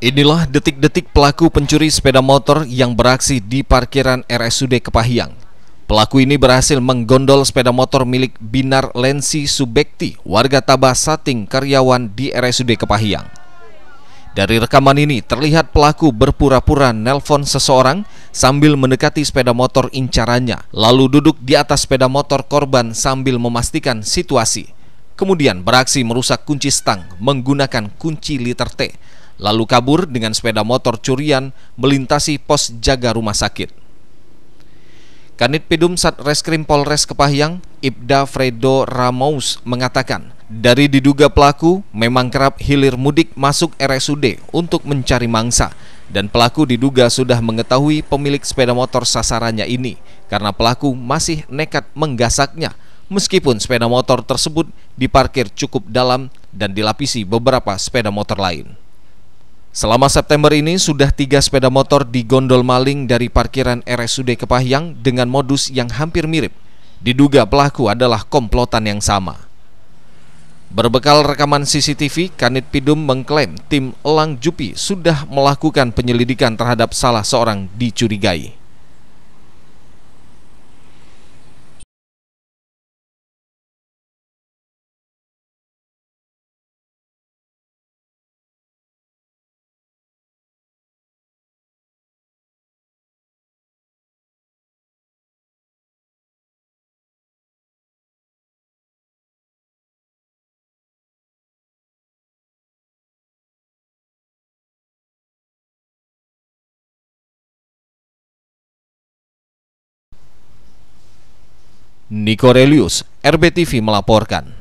Inilah detik-detik pelaku pencuri sepeda motor yang beraksi di parkiran RSUD Kepahiang. Pelaku ini berhasil menggondol sepeda motor milik Binar Lensi Subekti, warga Tabah Sating, karyawan di RSUD Kepahiang. Dari rekaman ini terlihat pelaku berpura-pura nelpon seseorang sambil mendekati sepeda motor incarannya, lalu duduk di atas sepeda motor korban sambil memastikan situasi. Kemudian beraksi merusak kunci stang menggunakan kunci liter T, lalu kabur dengan sepeda motor curian melintasi pos jaga rumah sakit. Kanit Pidum Satreskrim Polres Kepahyang, Ibda Fredo Ramos, mengatakan, dari diduga pelaku memang kerap hilir mudik masuk RSUD untuk mencari mangsa dan pelaku diduga sudah mengetahui pemilik sepeda motor sasarannya ini karena pelaku masih nekat menggasaknya meskipun sepeda motor tersebut diparkir cukup dalam dan dilapisi beberapa sepeda motor lain. Selama September ini sudah tiga sepeda motor digondol maling dari parkiran RSUD Kepahyang dengan modus yang hampir mirip. Diduga pelaku adalah komplotan yang sama. Berbekal rekaman CCTV, Kanit Pidum mengklaim tim Elang Jupi sudah melakukan penyelidikan terhadap salah seorang dicurigai. Relius, RBTV melaporkan.